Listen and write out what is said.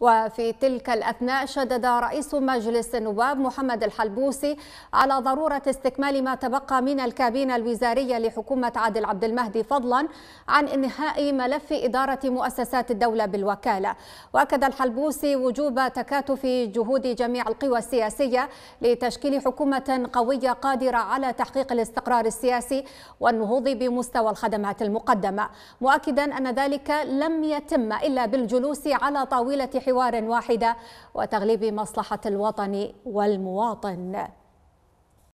وفي تلك الأثناء شدد رئيس مجلس النواب محمد الحلبوسي على ضرورة استكمال ما تبقى من الكابينة الوزارية لحكومة عادل عبد المهدي فضلا عن انهاء ملف إدارة مؤسسات الدولة بالوكالة وأكد الحلبوسي وجوب تكاتف جهود جميع القوى السياسية لتشكيل حكومة قوية قادرة على تحقيق الاستقرار السياسي والنهوض بمستوى الخدمات المقدمة مؤكدا أن ذلك لم يتم إلا بالجلوس على طاولة حوار واحدة وتغليب مصلحة الوطن والمواطن